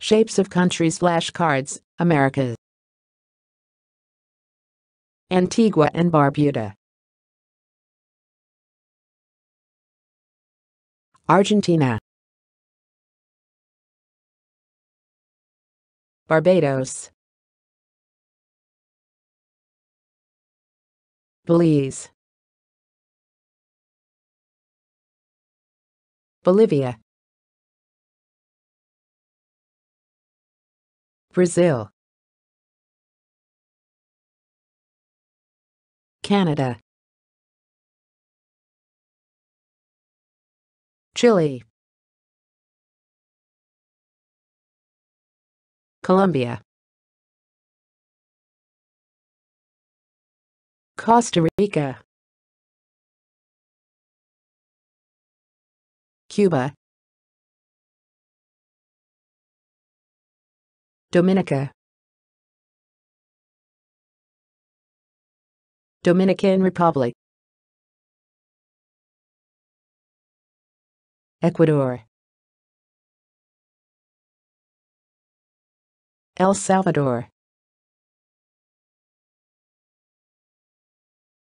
Shapes of countries flashcards, Americas, Antigua and Barbuda. Argentina. Barbados. Belize. Bolivia. Brazil, Canada, Chile, Colombia, Costa Rica, Cuba, Dominica Dominican Republic Ecuador El Salvador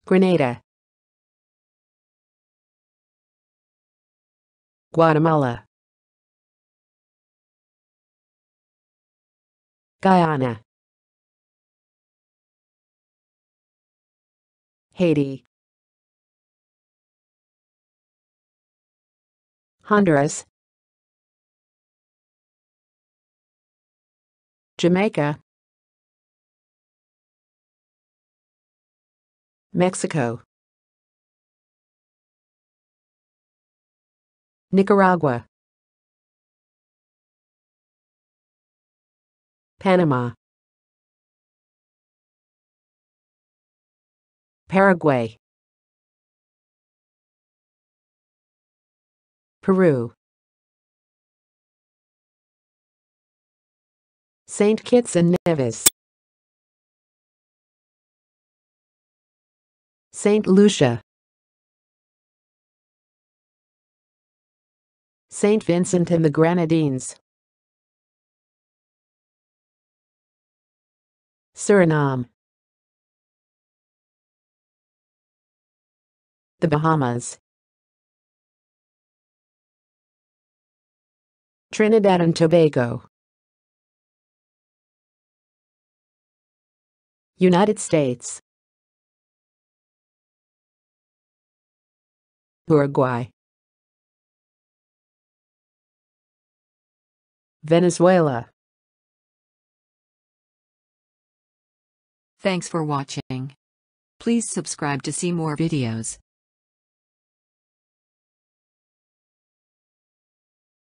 Grenada Guatemala Guyana, Haiti, Honduras, Jamaica, Mexico, Nicaragua. Panama, Paraguay, Peru, St. Kitts and Nevis, St. Lucia, St. Vincent and the Grenadines. Suriname The Bahamas Trinidad and Tobago United States Uruguay Venezuela Thanks for watching. Please subscribe to see more videos.